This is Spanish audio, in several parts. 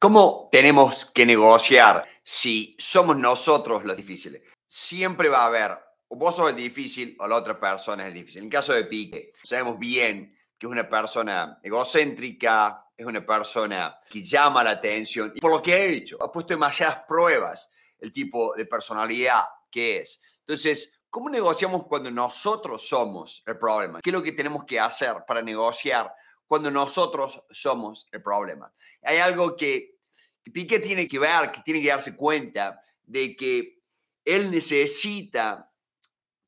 ¿Cómo tenemos que negociar si somos nosotros los difíciles? Siempre va a haber, o vos sos el difícil o la otra persona es el difícil. En el caso de Pique, sabemos bien que es una persona egocéntrica, es una persona que llama la atención. Y por lo que he dicho, ha puesto demasiadas pruebas el tipo de personalidad que es. Entonces, ¿cómo negociamos cuando nosotros somos el problema? ¿Qué es lo que tenemos que hacer para negociar cuando nosotros somos el problema. Hay algo que, Piqué tiene que ver, que tiene que darse cuenta de que él necesita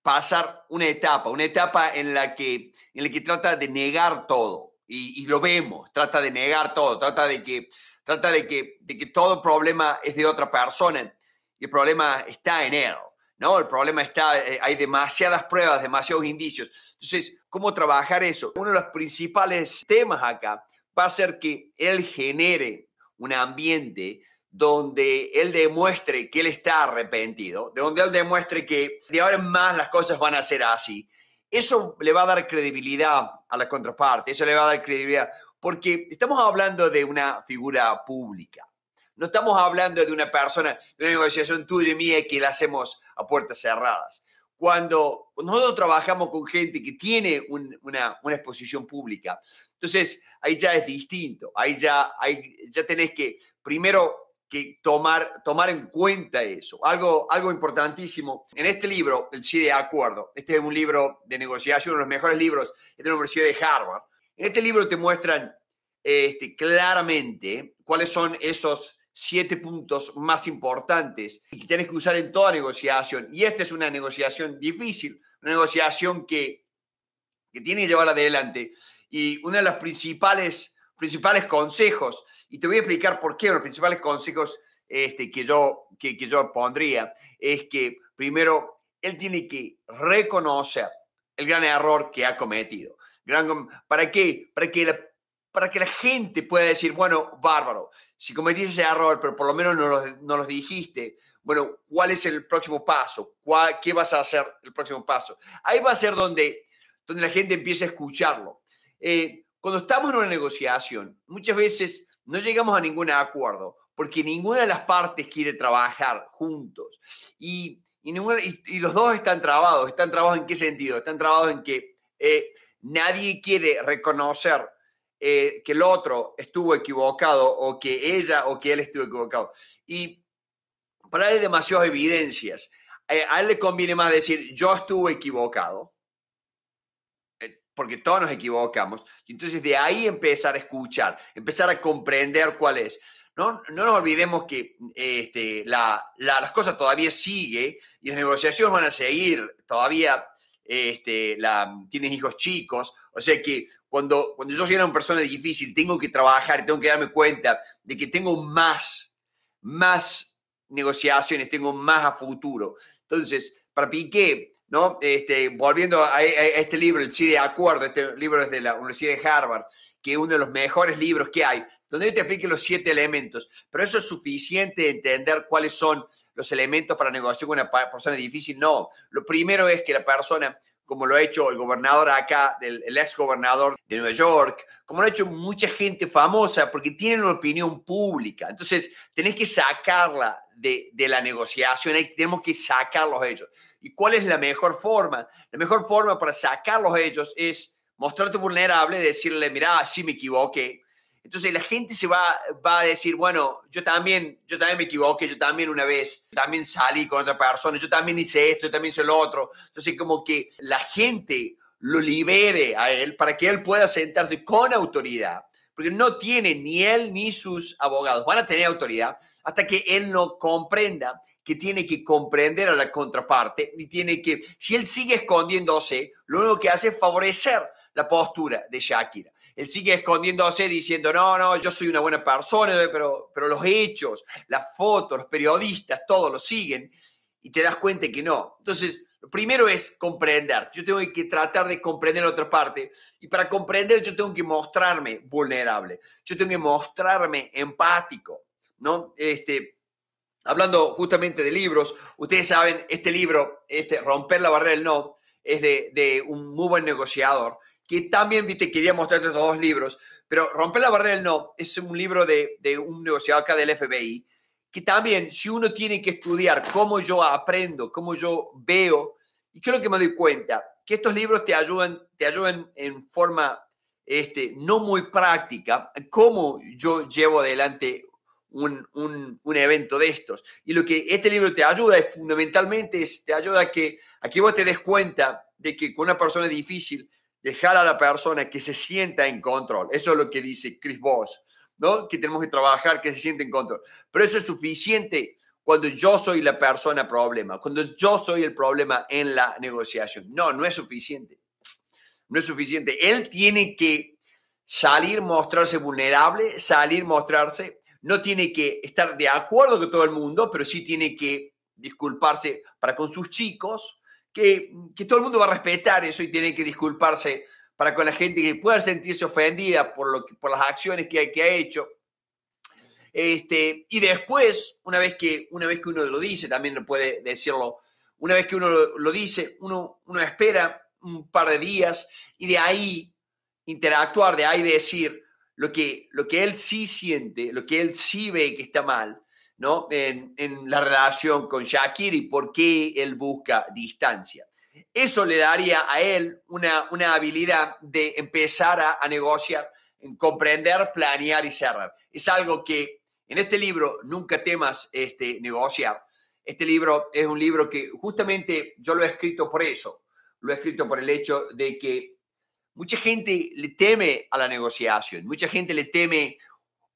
pasar una etapa, una etapa en la que, en que trata de negar todo, y, y lo vemos, trata de negar todo, trata de que, trata de que, de que todo problema es de otra persona, y el problema está en él. No, el problema está, eh, hay demasiadas pruebas, demasiados indicios. Entonces, ¿cómo trabajar eso? Uno de los principales temas acá va a ser que él genere un ambiente donde él demuestre que él está arrepentido, de donde él demuestre que de ahora en más las cosas van a ser así. Eso le va a dar credibilidad a la contraparte, eso le va a dar credibilidad, porque estamos hablando de una figura pública. No estamos hablando de una persona, de una negociación tuya y mía que la hacemos a puertas cerradas. Cuando nosotros trabajamos con gente que tiene una, una, exposición pública, entonces ahí ya es distinto. Ahí ya, ahí ya tenés que primero que tomar, tomar en cuenta eso. Algo, algo importantísimo. En este libro, El sí de acuerdo, este es un libro de negociación, uno de los mejores libros de la Universidad de Harvard. En este libro te muestran este, claramente cuáles son esos siete puntos más importantes que tienes que usar en toda negociación. Y esta es una negociación difícil, una negociación que, que tiene que llevar adelante. Y uno de los principales, principales consejos, y te voy a explicar por qué, los principales consejos este, que, yo, que, yo pondría es que, primero, él tiene que reconocer el gran error que ha cometido. ¿Para qué? Para que, para que la gente pueda decir, bueno, bárbaro, si cometiste ese error, pero por lo menos no los, no dijiste, bueno, ¿cuál es el próximo paso? ¿Qué vas a hacer el próximo paso? Ahí va a ser donde, donde la gente empieza a escucharlo. Eh, cuando estamos en una negociación, muchas veces no llegamos a ningún acuerdo porque ninguna de las partes quiere trabajar juntos. Y, los dos están trabados. ¿Están trabados en qué sentido? Están trabados en que eh, nadie quiere reconocer eh, que el otro estuvo equivocado o que ella o que él estuvo equivocado. Y para él hay demasiadas evidencias. Eh, a él le conviene más decir yo estuve equivocado, eh, porque todos nos equivocamos. Y entonces de ahí empezar a escuchar, empezar a comprender cuál es. No, no nos olvidemos que este, la, las cosas todavía siguen y las negociaciones van a seguir todavía este, la, tienes hijos chicos. O sea que cuando, cuando yo soy una persona difícil, tengo que trabajar, tengo que darme cuenta de que tengo más, más negociaciones, tengo más a futuro. Entonces, para Piqué, ¿no? Este, volviendo a, este libro, el Sí de Acuerdo, este libro es de la Universidad de Harvard, que es uno de los mejores libros que hay, donde yo te explique los siete elementos, pero eso es suficiente entender cuáles son los elementos para negociar con una persona difícil. No, lo primero es que la persona, como lo ha hecho el gobernador acá, el, ex gobernador de Nueva York, como lo ha hecho mucha gente famosa, porque tienen una opinión pública. Entonces, tenés que sacarla de, de la negociación, tenemos que sacarlos ellos. ¿Y cuál es la mejor forma? La mejor forma para sacarlos ellos es mostrarte vulnerable, decirle, mira, sí me equivoqué, entonces la gente se va, va a decir, bueno, yo también, yo también me equivoqué, yo también una vez, yo también salí con otra persona, yo también hice esto, yo también hice lo otro. Entonces como que la gente lo libere a él para que él pueda sentarse con autoridad, porque no tiene ni él ni sus abogados, van a tener autoridad hasta que él no comprenda que tiene que comprender a la contraparte y tiene que, si él sigue escondiéndose, lo único que hace es favorecer la postura de Shakira. Él sigue escondiéndose diciendo, no, no, yo soy una buena persona, pero, pero los hechos, las fotos, los periodistas, todos lo siguen y te das cuenta que no. Entonces, lo primero es comprender. Yo tengo que tratar de comprender la otra parte. Y para comprender, yo tengo que mostrarme vulnerable. Yo tengo que mostrarme empático. ¿no? Este, hablando justamente de libros, ustedes saben, este libro, este, Romper la barrera del no, es de, de un muy buen negociador que también te quería mostrarte estos dos libros, pero Romper la barrera del no es un libro de, de un negociado acá del FBI, que también si uno tiene que estudiar cómo yo aprendo, cómo yo veo, y creo que me doy cuenta que estos libros te ayudan, te ayudan en forma este, no muy práctica, cómo yo llevo adelante un, evento de estos. Y lo que este libro te ayuda es fundamentalmente, es, te ayuda a que, aquí vos te des cuenta de que con una persona difícil, dejar a la persona que se sienta en control. Eso es lo que dice Chris Voss, ¿no? Que tenemos que trabajar que se sienta en control. Pero eso es suficiente cuando yo soy la persona problema, cuando yo soy el problema en la negociación. No, no es suficiente. No es suficiente. Él tiene que salir, mostrarse vulnerable, salir, mostrarse. No tiene que estar de acuerdo con todo el mundo, pero sí tiene que disculparse para con sus chicos, que, todo el mundo va a respetar eso y tiene que disculparse para con la gente que pueda sentirse ofendida por, lo por las acciones que, que ha hecho. Este, y después, una vez, que, una vez que uno lo dice, también lo puede decirlo, una vez que uno lo, dice, uno, uno espera un par de días y de ahí interactuar, de ahí decir lo que, lo que él sí siente, lo que él sí ve que está mal, ¿no? En, la relación con Shakir y por qué él busca distancia. Eso le daría a él una, habilidad de empezar a, negociar, comprender, planear y cerrar. Es algo que en este libro nunca temas este, negociar. Este libro es un libro que justamente yo lo he escrito por eso, lo he escrito por el hecho de que mucha gente le teme a la negociación, mucha gente le teme,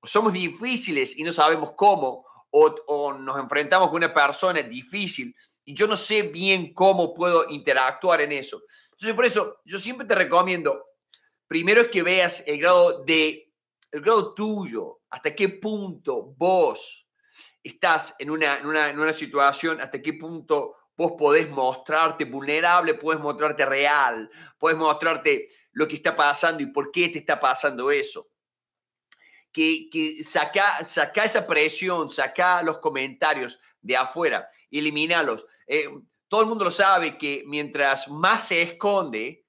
somos difíciles y no sabemos cómo, o, nos enfrentamos con una persona difícil y yo no sé bien cómo puedo interactuar en eso. Entonces, por eso, yo siempre te recomiendo, primero es que veas el grado de, el grado tuyo, hasta qué punto vos estás en una, en en una situación, hasta qué punto vos podés mostrarte vulnerable, puedes mostrarte real, puedes mostrarte lo que está pasando y por qué te está pasando eso que, saca, saca esa presión, saca los comentarios de afuera, elimínalos. Eh, todo el mundo lo sabe que mientras más se esconde,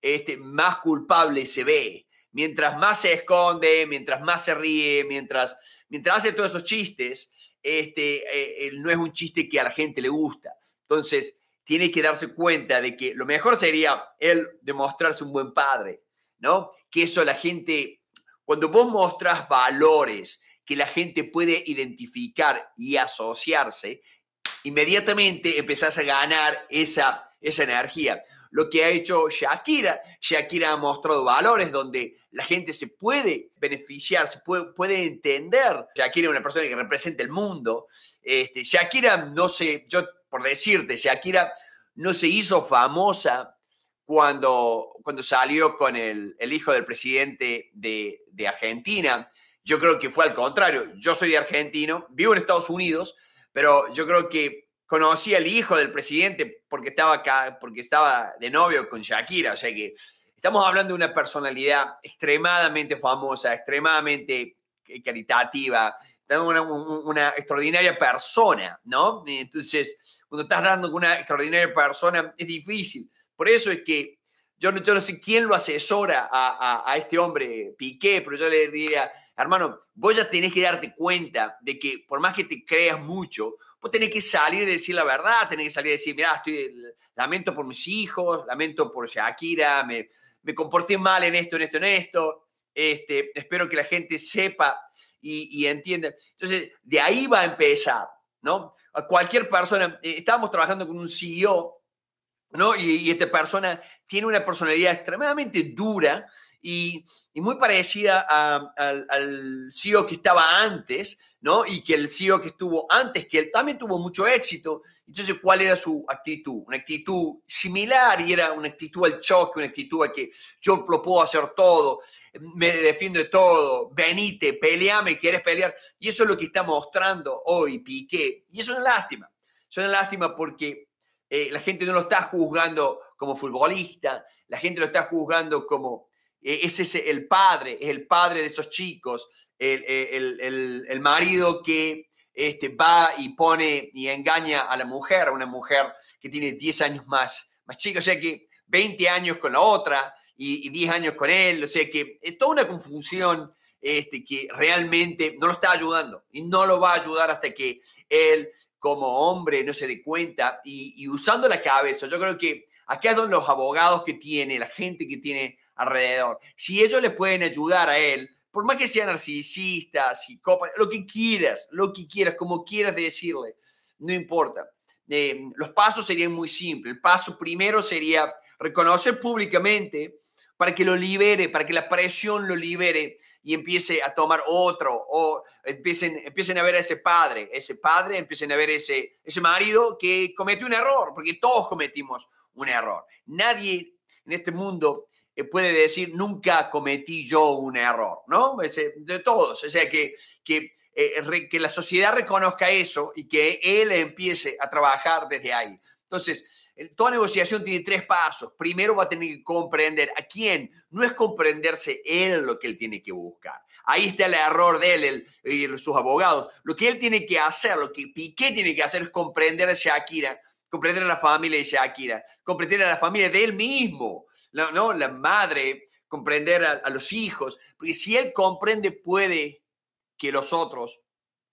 este, más culpable se ve. Mientras más se esconde, mientras más se ríe, mientras, mientras hace todos esos chistes, este, eh, eh, no es un chiste que a la gente le gusta. Entonces, tiene que darse cuenta de que lo mejor sería él demostrarse un buen padre, ¿no? Que eso la gente cuando vos mostrás valores que la gente puede identificar y asociarse, inmediatamente empezás a ganar esa, esa energía. Lo que ha hecho Shakira, Shakira ha mostrado valores donde la gente se puede beneficiar, se puede, puede entender. Shakira es una persona que representa el mundo. Este, Shakira, no sé, yo por decirte, Shakira no se hizo famosa cuando, cuando salió con el, el hijo del presidente de, de, Argentina. Yo creo que fue al contrario. Yo soy de argentino, vivo en Estados Unidos, pero yo creo que conocí al hijo del presidente porque estaba acá, porque estaba de novio con Shakira. O sea que estamos hablando de una personalidad extremadamente famosa, extremadamente eh, caritativa, una, una, extraordinaria persona, ¿no? Entonces, cuando estás dando con una extraordinaria persona, es difícil. Por eso es que yo, yo no sé quién lo asesora a, este hombre, Piqué, pero yo le diría, hermano, vos ya tenés que darte cuenta de que por más que te creas mucho, vos tenés que salir y decir la verdad, tenés que salir y decir, mira, lamento por mis hijos, lamento por Shakira, me, comporté mal en esto, en esto, en esto, este, espero que la gente sepa y, entienda. Entonces, de ahí va a empezar, ¿no? A cualquier persona, eh, estábamos trabajando con un CEO ¿no? Y, esta persona tiene una personalidad extremadamente dura y, muy parecida al CEO que estaba antes, ¿no? Y que el CEO que estuvo antes, que él también tuvo mucho éxito. Entonces, ¿cuál era su actitud? Una actitud similar y era una actitud al choque, una actitud a que yo lo puedo hacer todo, me defiendo de todo, venite, peleame, quieres pelear. Y eso es lo que está mostrando hoy Piqué. Y es una lástima. Es una lástima porque eh, la gente no lo está juzgando como futbolista, la gente lo está juzgando como eh, ese es el padre, es el padre de esos chicos, eh, el, marido que este, va y pone y engaña a la mujer, a una mujer que tiene 10 años más, más chica, o sea que 20 años con la otra y, 10 años con él, o sea que es toda una confusión. Este, que realmente no lo está ayudando y no lo va a ayudar hasta que él como hombre no se dé cuenta y, usando la cabeza. Yo creo que acá donde los abogados que tiene, la gente que tiene alrededor. Si ellos le pueden ayudar a él, por más que sea narcisista, psicópata, lo que quieras, lo que quieras, como quieras decirle, no importa. Eh, los pasos serían muy simples. El paso primero sería reconocer públicamente para que lo libere, para que la presión lo libere y empiece a tomar otro, o empiecen, empiecen a ver a ese padre, ese padre, empiecen a ver ese, ese marido que cometió un error, porque todos cometimos un error. Nadie en este mundo eh, puede decir, nunca cometí yo un error, ¿no? de todos, o sea, que, que, eh, que la sociedad reconozca eso y que él empiece a trabajar desde ahí. Entonces, eh, toda negociación tiene tres pasos. Primero va a tener que comprender a quién. No es comprenderse él lo que él tiene que buscar. Ahí está el error de él y sus abogados. Lo que él tiene que hacer, lo que Piqué tiene que hacer es comprender a Shakira, comprender a la familia de Shakira, comprender a la familia de él mismo, la, ¿no? la madre, comprender a los hijos. Porque si él comprende, puede que los otros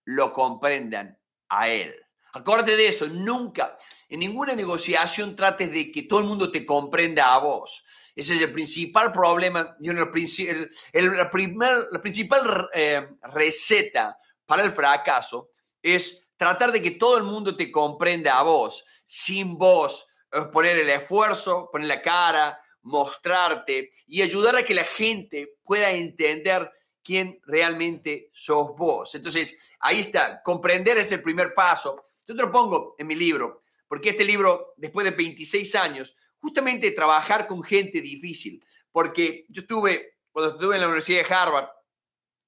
lo comprendan a él. Acordate de eso, nunca, en ninguna negociación trates de que todo el mundo te comprenda a vos. Ese es el principal problema, el, el, la, primer, la, principal eh, receta para el fracaso es tratar de que todo el mundo te comprenda a vos. Sin vos, es eh, poner el esfuerzo, poner la cara, mostrarte y ayudar a que la gente pueda entender quién realmente sos vos. Entonces, ahí está, comprender es el primer paso yo te lo pongo en mi libro, porque este libro, después de 26 años, justamente trabajar con gente difícil, porque yo estuve, cuando estuve en la Universidad de Harvard,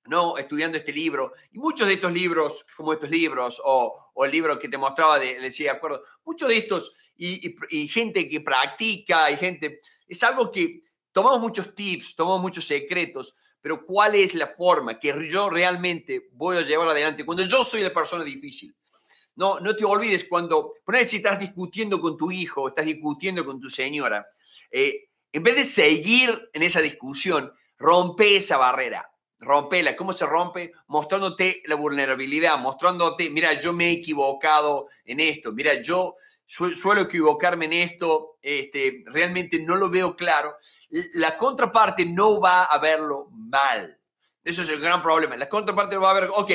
¿no? estudiando este libro, y muchos de estos libros, como estos libros, o, el libro que te mostraba de, Universidad de acuerdo, muchos de estos, y, y gente que practica, y gente, es algo que tomamos muchos tips, tomamos muchos secretos, pero ¿cuál es la forma que yo realmente voy a llevar adelante cuando yo soy la persona difícil? No, te olvides cuando, por ejemplo, si estás discutiendo con tu hijo, estás discutiendo con tu señora, eh, en vez de seguir en esa discusión, rompe esa barrera, la. ¿Cómo se rompe? Mostrándote la vulnerabilidad, mostrándote, mira, yo me he equivocado en esto, mira, yo suelo equivocarme en esto, este, realmente no lo veo claro. La contraparte no va a verlo mal. Eso es el gran problema. La contraparte no va a ver, ok,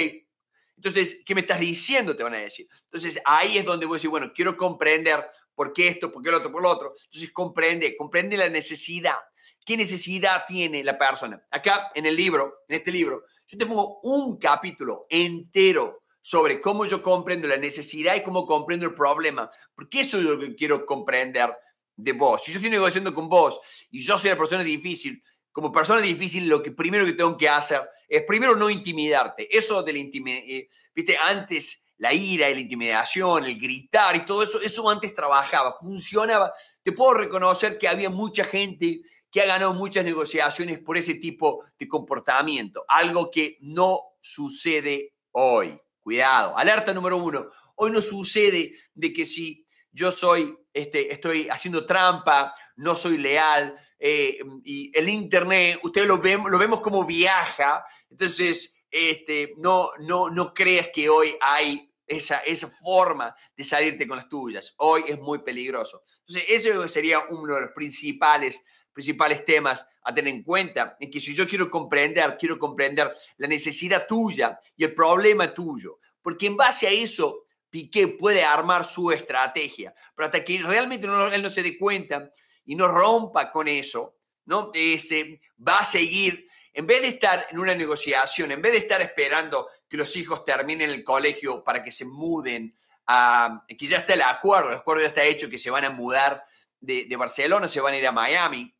entonces, ¿qué me estás diciendo? Te van a decir. Entonces, ahí es donde voy a decir, bueno, quiero comprender por qué esto, por qué lo otro, por lo otro. Entonces, comprende, comprende la necesidad. ¿Qué necesidad tiene la persona? Acá en el libro, en este libro, yo te pongo un capítulo entero sobre cómo yo comprendo la necesidad y cómo comprendo el problema. Porque eso es lo que quiero comprender de vos. Si yo estoy negociando con vos y yo soy la persona difícil, como persona difícil, lo que primero que tengo que hacer es primero no intimidarte. Eso de la eh, viste, antes la ira, la intimidación, el gritar y todo eso, eso antes trabajaba, funcionaba. Te puedo reconocer que había mucha gente que ha ganado muchas negociaciones por ese tipo de comportamiento, algo que no sucede hoy. Cuidado, alerta número uno. Hoy no sucede de que si yo soy, este, estoy haciendo trampa, no soy leal, eh, y el Internet, ustedes lo, lo vemos como viaja, entonces este, no, no, no creas que hoy hay esa, esa forma de salirte con las tuyas. Hoy es muy peligroso. Entonces, eso sería uno de los principales principales temas a tener en cuenta, en que si yo quiero comprender, quiero comprender la necesidad tuya y el problema tuyo, porque en base a eso Piqué puede armar su estrategia, pero hasta que realmente él no se dé cuenta y no rompa con eso, ¿no? Este, va a seguir, en vez de estar en una negociación, en vez de estar esperando que los hijos terminen el colegio para que se muden, a, que ya está el acuerdo, el acuerdo ya está hecho, que se van a mudar de, Barcelona, se van a ir a Miami,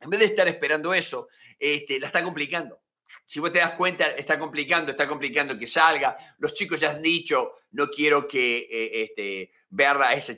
en vez de estar esperando eso, este, la está complicando. Si vos te das cuenta, está complicando, está complicando que salga. Los chicos ya han dicho, no quiero que eh, este, ver a esa,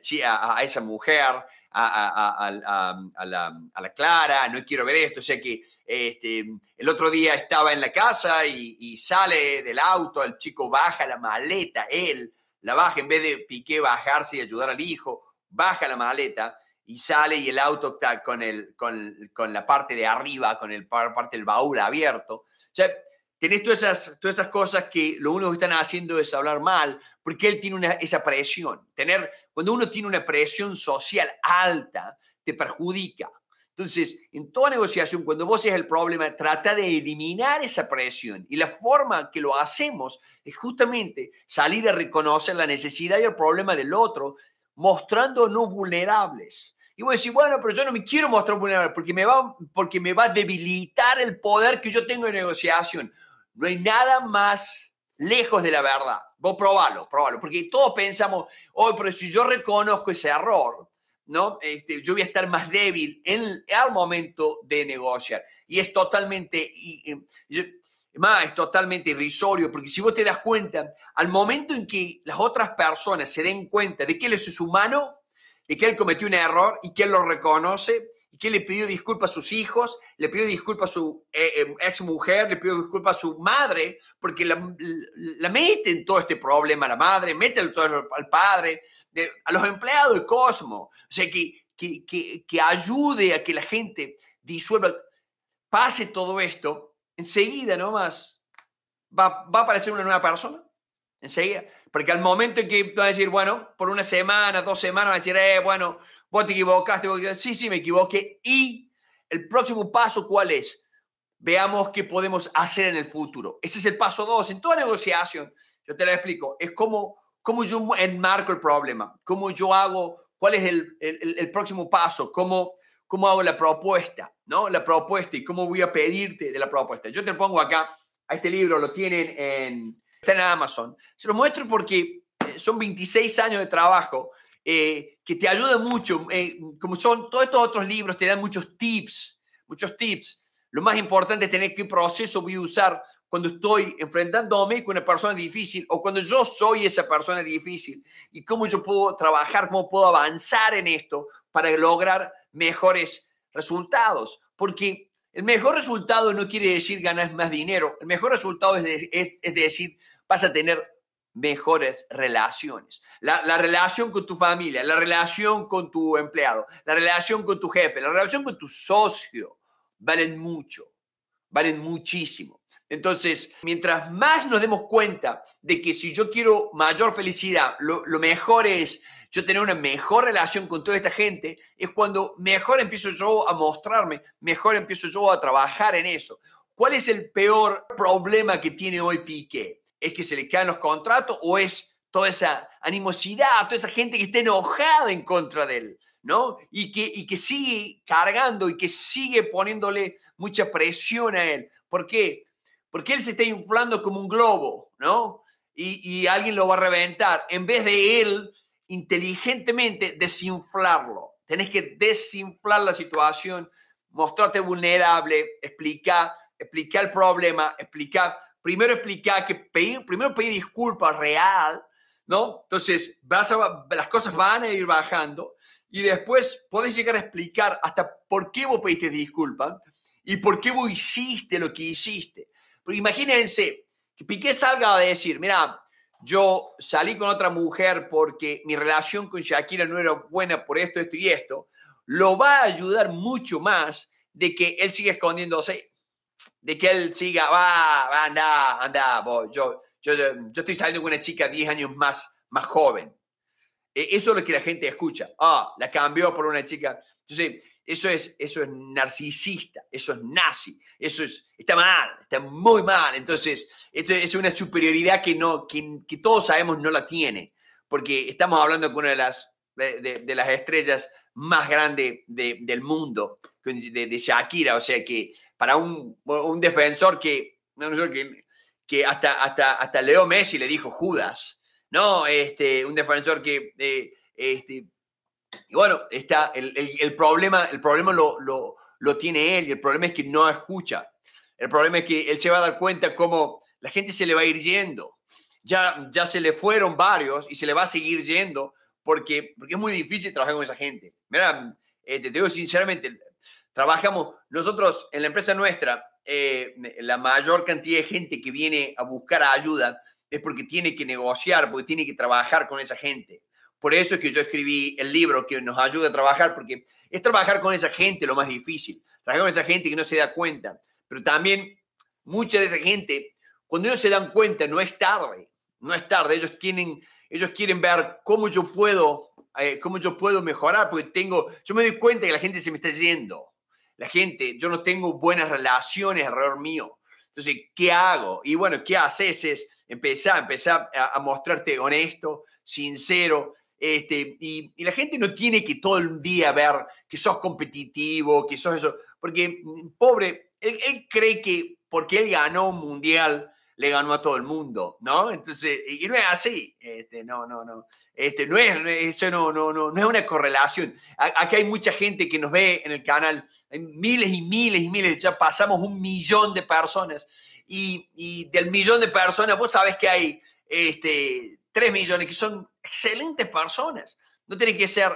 a esa mujer, a, a, la, Clara, no quiero ver esto. O sea que este, el otro día estaba en la casa y, sale del auto, el chico baja la maleta, él la baja, en vez de Piqué bajarse y ayudar al hijo, baja la maleta y sale y el auto está con, el, con, la parte de arriba, con el parte del baúl abierto. O sea, tenés todas esas, todas esas cosas que lo único que están haciendo es hablar mal, porque él tiene una, esa presión. Tener, cuando uno tiene una presión social alta, te perjudica. Entonces, en toda negociación, cuando vos seas el problema, trata de eliminar esa presión. Y la forma que lo hacemos es justamente salir a reconocer la necesidad y el problema del otro, mostrándonos vulnerables. Y vos decís, bueno, pero yo no me quiero mostrar vulnerable porque me va, porque me va a debilitar el poder que yo tengo en negociación. No hay nada más lejos de la verdad. Vos probalo, probalo, porque todos pensamos, hoy pero si yo reconozco ese error, ¿no? Este, yo voy a estar más débil en, al momento de negociar. Y es totalmente, más, es totalmente irrisorio, porque si vos te das cuenta, al momento en que las otras personas se den cuenta de que él es humano, de que él cometió un error y que él lo reconoce, le pidió disculpas a sus hijos, le pidió disculpas a su eh, em, ex mujer, le pidió disculpas a su madre, porque la, la mete en todo este problema a la madre, mete todo al padre, a los empleados del Cosmo. O sea, que, que, ayude a que la gente disuelva, pase todo esto, enseguida nomás va, a aparecer una nueva persona. Enseguida. Porque al momento en que va a decir, bueno, por una semana, dos semanas, va a decir, eh, bueno, Vos te equivocaste, vos sí, sí, me equivoqué. Y el próximo paso, ¿cuál es? Veamos qué podemos hacer en el futuro. Ese es el paso dos. En toda negociación, yo te lo explico, es cómo, cómo yo enmarco el problema, cómo yo hago, cuál es el, el, el próximo paso, cómo, cómo hago la propuesta, ¿no? La propuesta y cómo voy a pedirte de la propuesta. Yo te pongo acá, a este libro lo tienen en, en Amazon. Se lo muestro porque eh, son 26 años de trabajo eh, que te ayuda mucho, eh, como son todos estos otros libros, te dan muchos tips, muchos tips. Lo más importante es tener qué proceso voy a usar cuando estoy enfrentándome con una persona difícil o cuando yo soy esa persona difícil y cómo yo puedo trabajar, cómo puedo avanzar en esto para lograr mejores resultados. Porque el mejor resultado no quiere decir ganar más dinero, el mejor resultado es, es decir, vas a tener mejores relaciones. La, relación con tu familia, la relación con tu empleado, la relación con tu jefe, la relación con tu socio, valen mucho, valen muchísimo. Entonces, mientras más nos demos cuenta de que si yo quiero mayor felicidad, lo, lo mejor es yo tener una mejor relación con toda esta gente, es cuando mejor empiezo yo a mostrarme, mejor empiezo yo a trabajar en eso. ¿Cuál es el peor problema que tiene hoy Piqué? es que se le caen los contratos o es toda esa animosidad, toda esa gente que está enojada en contra de él, ¿no? Y que, y que sigue cargando y que sigue poniéndole mucha presión a él. ¿Por qué? Porque él se está inflando como un globo, ¿no? Y, y alguien lo va a reventar. En vez de él inteligentemente desinflarlo. Tenés que desinflar la situación, mostrarte vulnerable, explicar, explicar el problema, explicar primero explicar que pedir, primero pedir disculpas real, ¿no? Entonces, vas las cosas van a ir bajando y después podés llegar a explicar hasta por qué vos pediste disculpas y por qué vos hiciste lo que hiciste. Pero imagínense que Piqué salga a decir, mira, yo salí con otra mujer porque mi relación con Shakira no era buena por esto, esto y esto, lo va a ayudar mucho más de que él siga escondiéndose de que él siga, va, va anda, anda, Yo, yo, yo, estoy saliendo con una chica 10 años más, más joven. E, eso es lo que la gente escucha. Ah, la cambió por una chica. Entonces, eso es, eso es narcisista, eso es nazi, eso es, está mal, está muy mal. Entonces, esto es una superioridad que, no, que, que todos sabemos no la tiene, porque estamos hablando con una de las, de, las estrellas más grandes del mundo de, Shakira. O sea que para un, un defensor que, que, que hasta, hasta, hasta Leo Messi le dijo Judas, ¿no? Este, un defensor que... Eh, este, bueno, está el, el, problema, el problema lo, lo, lo, tiene él y el problema es que no escucha. El problema es que él se va a dar cuenta cómo la gente se le va a ir yendo. Ya, ya se le fueron varios y se le va a seguir yendo porque, porque es muy difícil trabajar con esa gente. Mira, este, te digo sinceramente, Trabajamos, nosotros en la empresa nuestra, eh, la mayor cantidad de gente que viene a buscar ayuda es porque tiene que negociar, porque tiene que trabajar con esa gente. Por eso es que yo escribí el libro que nos ayuda a trabajar, porque es trabajar con esa gente lo más difícil, trabajar con esa gente que no se da cuenta, pero también mucha de esa gente, cuando ellos se dan cuenta, no es tarde, no es tarde, ellos tienen, ellos quieren ver cómo yo puedo, eh, cómo yo puedo mejorar, porque tengo, yo me doy cuenta que la gente se me está yendo, la gente, yo no tengo buenas relaciones alrededor mío. Entonces, ¿qué hago? Y bueno, ¿qué haces? Es empezar, empezar a, mostrarte honesto, sincero, este, y, la gente no tiene que todo el día ver que sos competitivo, que sos eso, porque mm, pobre, él, cree que porque él ganó un mundial, le ganó a todo el mundo, ¿no? Entonces, y no es así, este, no, no, no, este, no es, eso no, no, no, no es una correlación. Aquí hay mucha gente que nos ve en el canal hay miles y miles y miles, ya pasamos un millón de personas. Y, del millón de personas, vos sabes que hay este, 3 millones que son excelentes personas. No tiene que ser,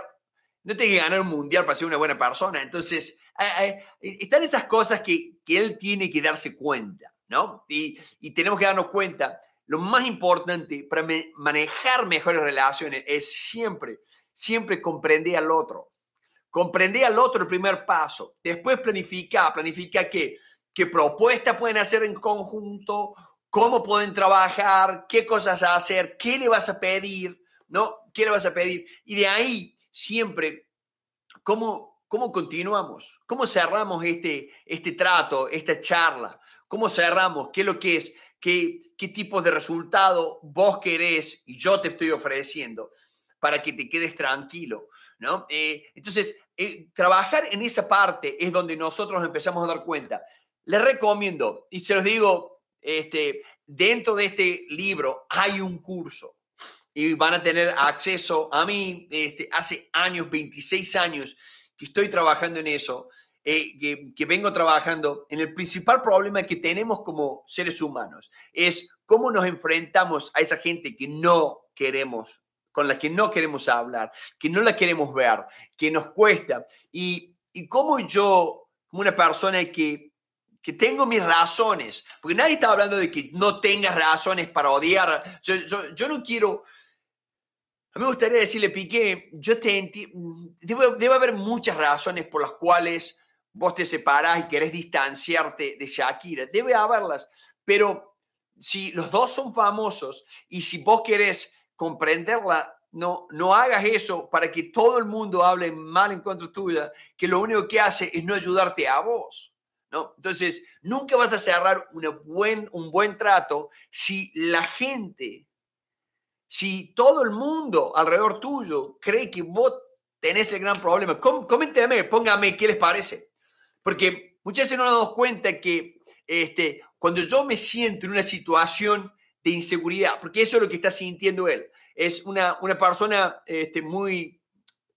no tiene que ganar un mundial para ser una buena persona. Entonces, e, están esas cosas que, que, él tiene que darse cuenta, ¿no? Y, y tenemos que darnos cuenta. Lo más importante para manejar mejores relaciones es siempre, siempre comprender al otro. Comprende al otro el primer paso. Después planifica. ¿Planifica qué? ¿Qué propuesta pueden hacer en conjunto? ¿Cómo pueden trabajar? ¿Qué cosas hacer? ¿Qué le vas a pedir? ¿No? ¿Qué le vas a pedir? Y de ahí siempre, ¿cómo, cómo continuamos? ¿Cómo cerramos este, este trato, esta charla? ¿Cómo cerramos? ¿Qué es lo que es? ¿Qué, qué tipos de resultado vos querés y yo te estoy ofreciendo para que te quedes tranquilo? Eh, entonces, eh, trabajar en esa parte es donde nosotros empezamos a dar cuenta. Les recomiendo, y se los digo, este, dentro de este libro hay un curso y van a tener acceso a mí. Este, hace años, 26 años que estoy trabajando en eso, eh, que, que, vengo trabajando en el principal problema que tenemos como seres humanos, es cómo nos enfrentamos a esa gente que no queremos con la que no queremos hablar, que no la queremos ver, que nos cuesta. Y, como yo, como una persona que, que tengo mis razones, porque nadie está hablando de que no tengas razones para odiar, yo, no quiero... A mí me gustaría decirle, Piqué, yo te entiendo, debe, debe haber muchas razones por las cuales vos te separás y querés distanciarte de Shakira. Debe haberlas, pero si los dos son famosos y si vos querés comprenderla, no, no hagas eso para que todo el mundo hable mal en contra tuya, que lo único que hace es no ayudarte a vos. ¿no? Entonces, nunca vas a cerrar buen, un buen trato si la gente, si todo el mundo alrededor tuyo cree que vos tenés el gran problema. coméntame, póngame qué les parece. Porque muchas veces no nos damos cuenta que este, cuando yo me siento en una situación inseguridad, porque eso es lo que está sintiendo él. Es una, una persona este, muy,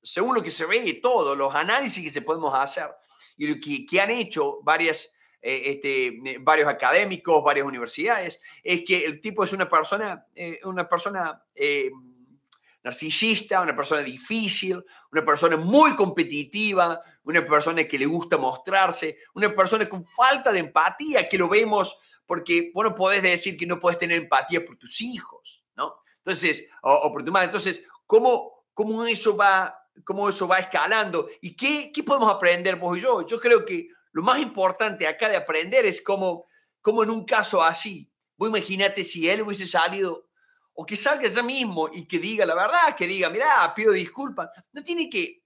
según lo que se ve, y todos los análisis que se podemos hacer y lo que, han hecho varias, eh, este, varios académicos, varias universidades, es que el tipo es una persona, eh, una persona eh, narcisista, una persona difícil, una persona muy competitiva, una persona que le gusta mostrarse, una persona con falta de empatía, que lo vemos porque vos no podés decir que no podés tener empatía por tus hijos, ¿no? Entonces, o, por tu madre. Entonces, ¿cómo, cómo, eso, va, cómo eso va escalando? ¿Y qué, qué podemos aprender vos y yo? Yo creo que lo más importante acá de aprender es cómo, cómo en un caso así, vos imagínate si él hubiese salido o que salga ya mismo y que diga la verdad, que diga, mirá, pido disculpas. No tiene que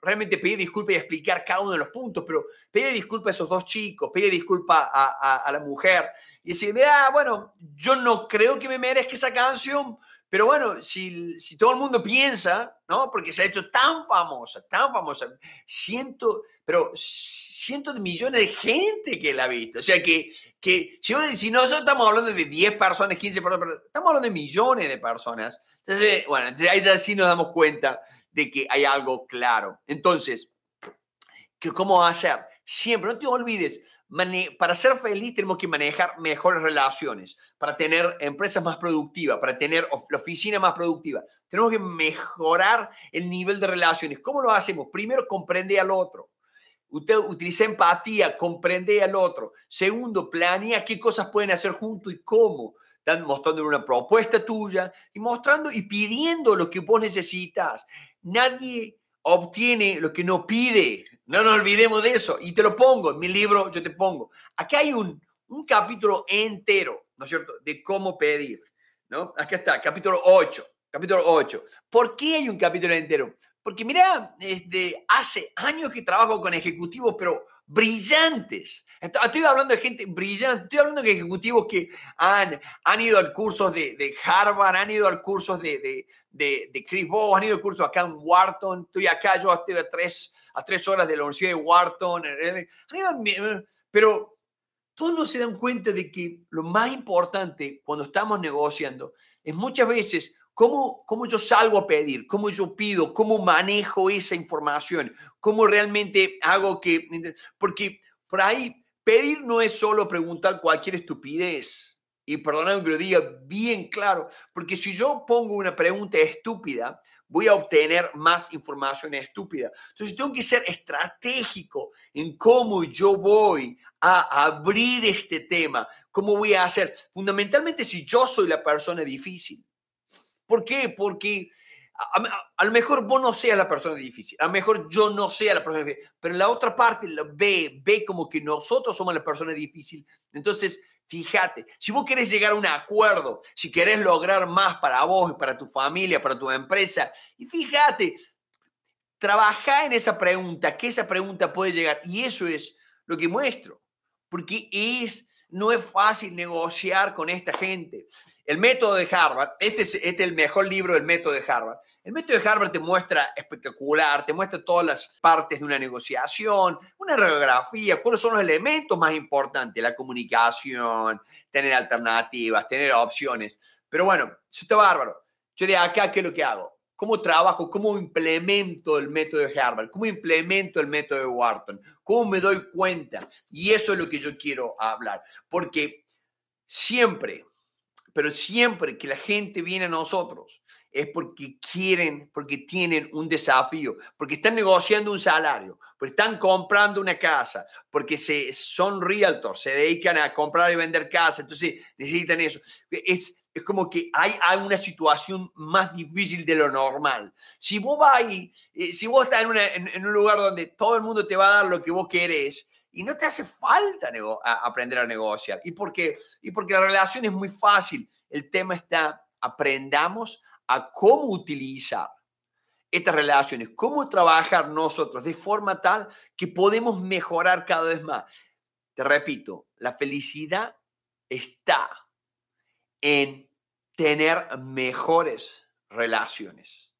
realmente pedir disculpas y explicar cada uno de los puntos, pero pide disculpas a esos dos chicos, pide disculpas a, la mujer y decir, mirá, bueno, yo no creo que me merezca esa canción, pero bueno, si, si todo el mundo piensa, ¿no? Porque se ha hecho tan famosa, tan famosa, ciento, pero cientos de millones de gente que la ha visto. O sea que si, si nosotros estamos hablando de 10 personas, 15 personas, estamos hablando de millones de personas. Entonces, bueno, ahí ya sí nos damos cuenta de que hay algo claro. Entonces, ¿cómo hacer? Siempre, no te olvides, para ser feliz tenemos que manejar mejores relaciones, para tener empresas más productivas, para tener la oficina más productiva. Tenemos que mejorar el nivel de relaciones. ¿Cómo lo hacemos? Primero, comprende al otro. Usted utiliza empatía, comprende al otro. Segundo, planea qué cosas pueden hacer juntos y cómo. Están mostrando una propuesta tuya y mostrando y pidiendo lo que vos necesitas. Nadie obtiene lo que no pide. No nos olvidemos de eso. Y te lo pongo, en mi libro yo te pongo. Acá hay un, un capítulo entero, ¿no es cierto?, de cómo pedir. ¿no? Acá está, capítulo 8. Capítulo 8. ¿Por qué hay un capítulo entero? Porque mira, desde hace años que trabajo con ejecutivos, pero brillantes. Estoy hablando de gente brillante, estoy hablando de ejecutivos que han, han ido al cursos de, Harvard, han ido al cursos de, de, de, Chris Bow, han ido al curso acá en Wharton, estoy acá, yo estoy a tres, a tres horas de la Universidad de Wharton, pero todos no se dan cuenta de que lo más importante cuando estamos negociando es muchas veces ¿Cómo, ¿Cómo yo salgo a pedir? ¿Cómo yo pido? ¿Cómo manejo esa información? ¿Cómo realmente hago que...? Porque por ahí pedir no es solo preguntar cualquier estupidez. Y perdóname que lo diga bien claro, porque si yo pongo una pregunta estúpida, voy a obtener más información estúpida. Entonces tengo que ser estratégico en cómo yo voy a abrir este tema, cómo voy a hacer. Fundamentalmente si yo soy la persona difícil, ¿Por qué? Porque a, lo mejor vos no seas la persona difícil, a lo mejor yo no sea la persona difícil, pero la otra parte lo ve, ve como que nosotros somos la persona difícil. Entonces, fíjate, si vos querés llegar a un acuerdo, si querés lograr más para vos, para tu familia, para tu empresa, y fíjate, trabaja en esa pregunta, que esa pregunta puede llegar, y eso es lo que muestro, porque es no es fácil negociar con esta gente. El método de Harvard, este, este es, el mejor libro del método de Harvard. El método de Harvard te muestra espectacular, te muestra todas las partes de una negociación, una radiografía, cuáles son los elementos más importantes, la comunicación, tener alternativas, tener opciones. Pero bueno, eso está bárbaro. Yo de acá, ¿qué es lo que hago? cómo trabajo, cómo implemento el método de Harvard, cómo implemento el método de Wharton, cómo me doy cuenta. Y eso es lo que yo quiero hablar, porque siempre, pero siempre que la gente viene a nosotros es porque quieren, porque tienen un desafío, porque están negociando un salario, porque están comprando una casa, porque se, son realtors, se dedican a comprar y vender casas. entonces necesitan eso. Es, es como que hay, hay, una situación más difícil de lo normal. Si vos vas ahí, eh, si vos estás en, un lugar donde todo el mundo te va a dar lo que vos querés y no te hace falta aprender a negociar, y qué y porque la relación es muy fácil, el tema está, aprendamos a cómo utilizar estas relaciones, cómo trabajar nosotros de forma tal que podemos mejorar cada vez más. Te repito, la felicidad está en tener mejores relaciones.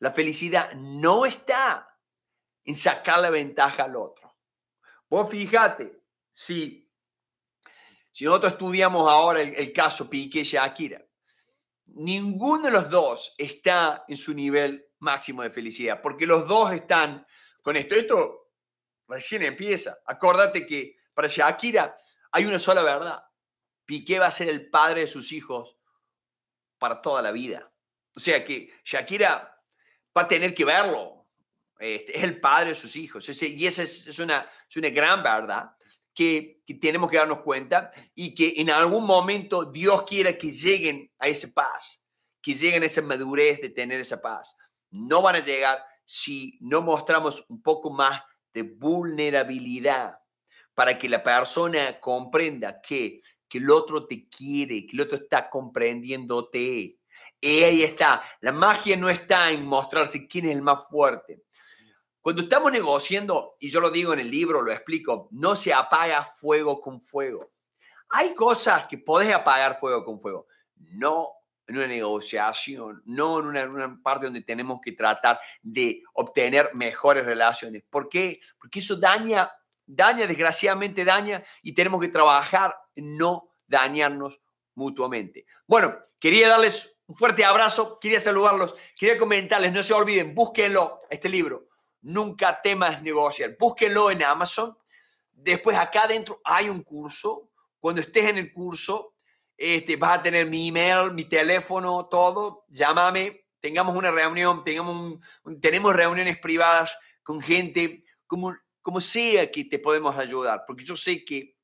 La felicidad no está en sacar la ventaja al otro. Vos fíjate, si, si nosotros estudiamos ahora el, caso Piqué y Shakira, ninguno de los dos está en su nivel máximo de felicidad, porque los dos están con esto. Esto recién empieza. Acordate que para Shakira hay una sola verdad. Piqué va a ser el padre de sus hijos para toda la vida. O sea que Shakira va a tener que verlo. Este, es el padre de sus hijos. Y esa es, una, es una gran verdad que, que, tenemos que darnos cuenta y que en algún momento Dios quiera que lleguen a esa paz, que lleguen a esa madurez de tener esa paz. No van a llegar si no mostramos un poco más de vulnerabilidad para que la persona comprenda que que el otro te quiere, que el otro está comprendiéndote. Y ahí está. La magia no está en mostrarse quién es el más fuerte. Cuando estamos negociando, y yo lo digo en el libro, lo explico, no se apaga fuego con fuego. Hay cosas que podés apagar fuego con fuego. No en una negociación, no en una, en una, parte donde tenemos que tratar de obtener mejores relaciones. ¿Por qué? Porque eso daña daña, desgraciadamente daña, y tenemos que trabajar no dañarnos mutuamente. Bueno, quería darles un fuerte abrazo, quería saludarlos, quería comentarles, no se olviden, búsquenlo, este libro, Nunca temas negociar, búsquenlo en Amazon. Después acá adentro hay un curso, cuando estés en el curso, este, vas a tener mi email, mi teléfono, todo, llámame, tengamos una reunión, tengamos tenemos reuniones privadas con gente, como como sea que te podemos ayudar, porque yo sé que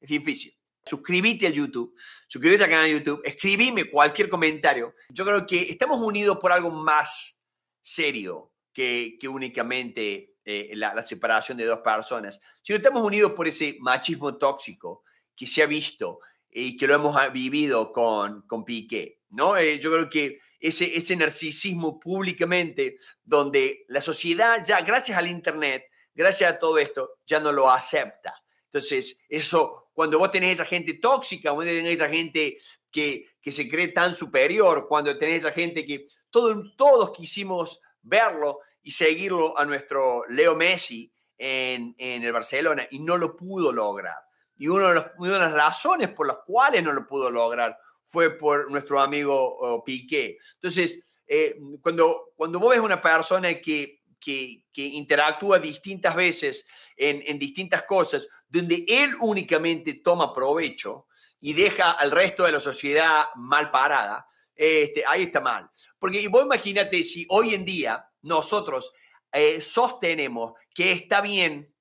es difícil. Suscríbete a YouTube, suscríbete al canal de YouTube, escribime cualquier comentario. Yo creo que estamos unidos por algo más serio que, únicamente eh, la, separación de dos personas, Si no estamos unidos por ese machismo tóxico que se ha visto y que lo hemos ah, vivido con, con Piqué. ¿no? Eh, yo creo que ese, ese narcisismo públicamente, donde la sociedad ya, gracias al Internet, gracias a todo esto, ya no lo acepta. Entonces, eso, cuando vos tenés esa gente tóxica, cuando tenés esa gente que, que se cree tan superior, cuando tenés esa gente que todos quisimos verlo y seguirlo a nuestro Leo Messi en, el Barcelona y no lo pudo lograr. Y una de las razones por las cuales no lo pudo lograr fue por nuestro amigo eh, Piqué. Entonces, eh, cuando, cuando vos ves una persona que que, interactúa distintas veces en, distintas cosas, donde él únicamente toma provecho y deja al resto de la sociedad mal parada, este, ahí está mal. Porque vos imagínate si hoy en día nosotros eh, sostenemos que está bien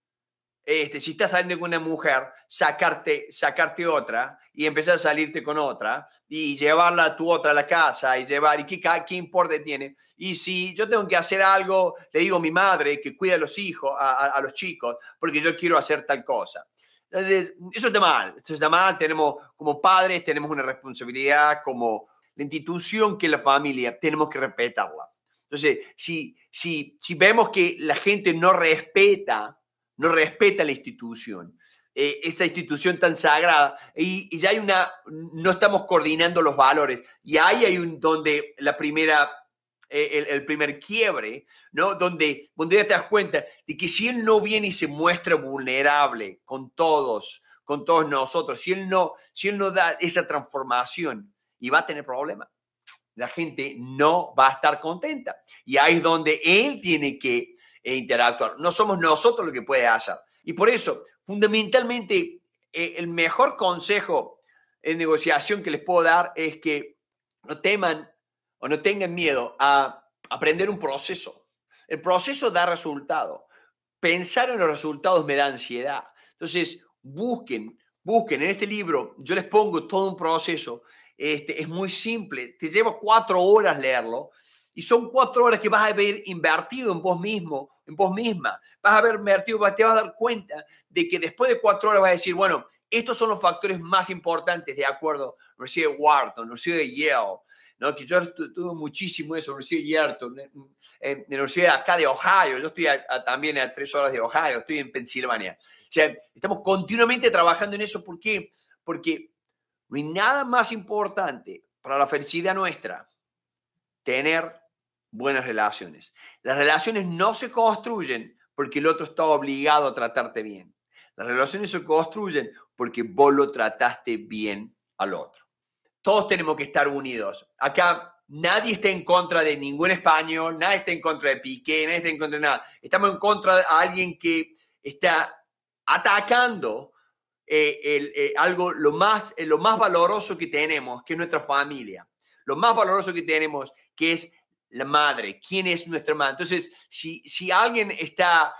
este, si estás saliendo con una mujer, sacarte, sacarte otra y empezar a salirte con otra y llevarla a tu otra a la casa y llevar, ¿y qué, importe tiene? Y si yo tengo que hacer algo, le digo a mi madre que cuida a los hijos, a, los chicos, porque yo quiero hacer tal cosa. Entonces, eso está mal, eso está mal, tenemos como padres, tenemos una responsabilidad como la institución que es la familia, tenemos que respetarla. Entonces, si, si, si vemos que la gente no respeta no respeta la institución, eh, esa institución tan sagrada, y, ya hay una, no estamos coordinando los valores, y ahí hay un donde la primera, eh, el, primer quiebre, ¿no? Donde, donde ya te das cuenta de que si él no viene y se muestra vulnerable con todos, con todos nosotros, si él no, si él no da esa transformación, y va a tener problemas. La gente no va a estar contenta. Y ahí es donde él tiene que e interactuar. No somos nosotros lo que puede hacer. Y por eso, fundamentalmente, eh, el mejor consejo en negociación que les puedo dar es que no teman o no tengan miedo a aprender un proceso. El proceso da resultado. Pensar en los resultados me da ansiedad. Entonces, busquen, busquen. En este libro yo les pongo todo un proceso. Este, es muy simple. Te lleva cuatro horas leerlo y son cuatro horas que vas a haber invertido en vos mismo, en vos misma. Vas a haber invertido, te vas a dar cuenta de que después de cuatro horas vas a decir, bueno, estos son los factores más importantes, de acuerdo, Universidad de Wharton, Universidad de Yale, ¿no? que yo estuve muchísimo eso, Universidad de en, la Universidad acá de Ohio, yo estoy también a tres horas de Ohio, estoy en Pensilvania. O sea, estamos continuamente trabajando en eso, ¿por qué? Porque no hay nada más importante para la felicidad nuestra, tener buenas relaciones. Las relaciones no se construyen porque el otro está obligado a tratarte bien. Las relaciones se construyen porque vos lo trataste bien al otro. Todos tenemos que estar unidos. Acá nadie está en contra de ningún español, nadie está en contra de Piqué, nadie está en contra de nada. Estamos en contra de alguien que está atacando eh, el, eh, algo lo más, eh, lo más valoroso que tenemos, que es nuestra familia. Lo más valoroso que tenemos, que es la madre, quién es nuestra madre. Entonces, si, si alguien está,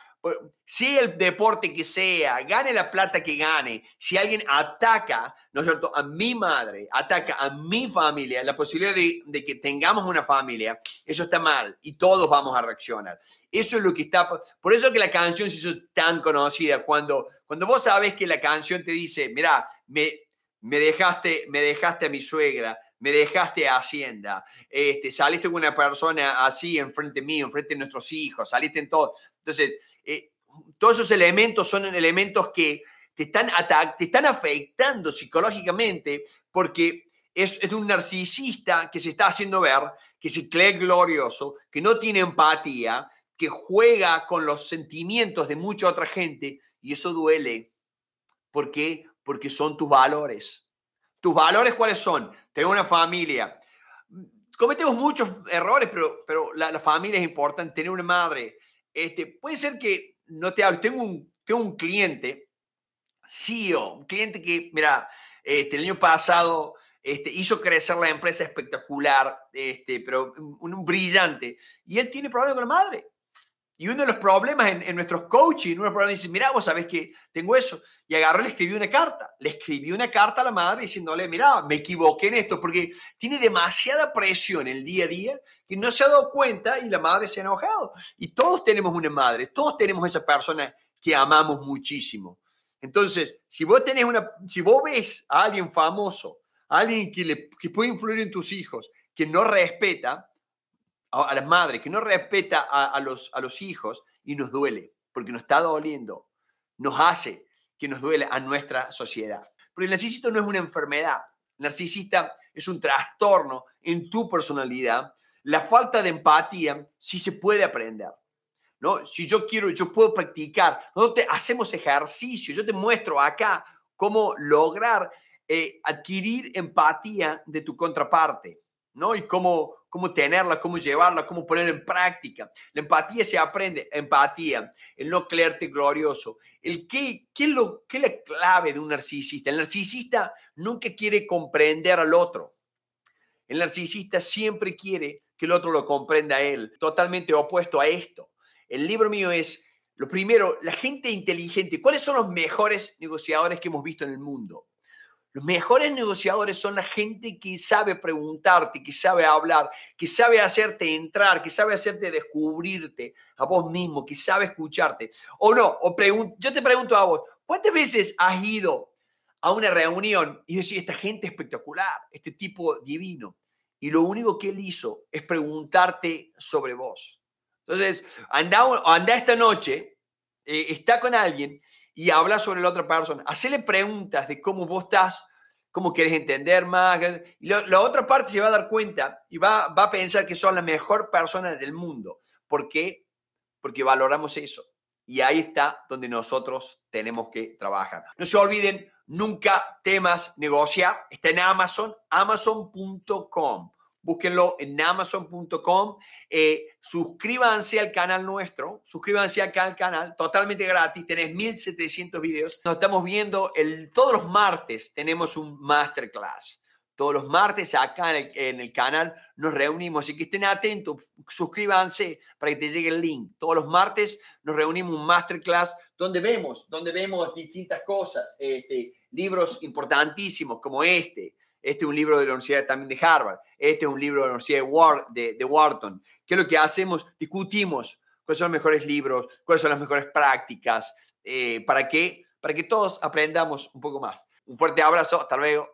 si el deporte que sea, gane la plata que gane, si alguien ataca, ¿no es cierto?, a mi madre, ataca a mi familia, la posibilidad de, que tengamos una familia, eso está mal y todos vamos a reaccionar. Eso es lo que está, por eso que la canción se hizo tan conocida, cuando, cuando vos sabes que la canción te dice, mira, me, me dejaste, me dejaste a mi suegra, me dejaste a Hacienda, este, saliste con una persona así enfrente mío, enfrente de nuestros hijos, saliste en todo. Entonces, eh, todos esos elementos son elementos que te están, te están afectando psicológicamente porque es, de un narcisista que se está haciendo ver, que se cree glorioso, que no tiene empatía, que juega con los sentimientos de mucha otra gente y eso duele. ¿Por qué? Porque son tus valores. ¿Tus valores cuáles son? Tener una familia. Cometemos muchos errores, pero, pero la, familia es importante, tener una madre. Este, puede ser que no te hable. Tengo un, un cliente, CEO, un cliente que, mira, este, el año pasado este, hizo crecer la empresa espectacular, este, pero brillante. Y él tiene problemas con la madre. Y uno de los problemas en, nuestros coaching, uno de los problemas dice, mira, vos sabés que tengo eso. Y agarró y le escribí una carta. Le escribí una carta a la madre diciéndole, mira, me equivoqué en esto, porque tiene demasiada presión el día a día que no se ha dado cuenta y la madre se ha enojado. Y todos tenemos una madre, todos tenemos esa persona que amamos muchísimo. Entonces, si vos tenés una, si vos ves a alguien famoso, a alguien que, le, que puede influir en tus hijos, que no respeta, a, las madres, que no respeta a, los, a los hijos y nos duele, porque nos está doliendo, nos hace que nos duele a nuestra sociedad. pero el narcisista no es una enfermedad, narcisista es un trastorno en tu personalidad. La falta de empatía sí se puede aprender. ¿no? Si yo quiero, yo puedo practicar. Nosotros te hacemos ejercicio, yo te muestro acá cómo lograr eh, adquirir empatía de tu contraparte. ¿no? Y cómo, cómo tenerla, cómo llevarla, cómo ponerla en práctica. La empatía se aprende, empatía, el no creerte glorioso. El qué, lo, qué es la clave de un narcisista? El narcisista nunca quiere comprender al otro. El narcisista siempre quiere que el otro lo comprenda a él, totalmente opuesto a esto. El libro mío es, lo primero, la gente inteligente. ¿Cuáles son los mejores negociadores que hemos visto en el mundo? Los mejores negociadores son la gente que sabe preguntarte, que sabe hablar, que sabe hacerte entrar, que sabe hacerte descubrirte a vos mismo, que sabe escucharte. O no, yo te pregunto a vos, ¿cuántas veces has ido a una reunión y decís, esta gente espectacular, este tipo divino? Y lo único que él hizo es preguntarte sobre vos. Entonces, anda, esta noche, eh, está con alguien y habla sobre la otra persona. Hacele preguntas de cómo vos estás, cómo quieres entender más. Y la, otra parte se va a dar cuenta y va, a pensar que son la mejor persona del mundo. ¿Por qué? Porque valoramos eso. Y ahí está donde nosotros tenemos que trabajar. No se olviden, nunca temas negocia Está en Amazon, amazon.com búsquenlo en amazon.com. Eh, suscríbanse al canal nuestro, suscríbanse acá al canal, totalmente gratis, tenés 1700 videos. Nos estamos viendo el, todos los martes, tenemos un masterclass. Todos los martes acá en el, canal nos reunimos, así que estén atentos, suscríbanse para que te llegue el link. Todos los martes nos reunimos un masterclass donde vemos, donde vemos distintas cosas, este, libros importantísimos como este, este es un libro de la Universidad también de Harvard. Este es un libro de la Universidad de, Wharton. ¿Qué es lo que hacemos? Discutimos cuáles son los mejores libros, cuáles son las mejores prácticas, eh, para, que, para que todos aprendamos un poco más. Un fuerte abrazo, hasta luego.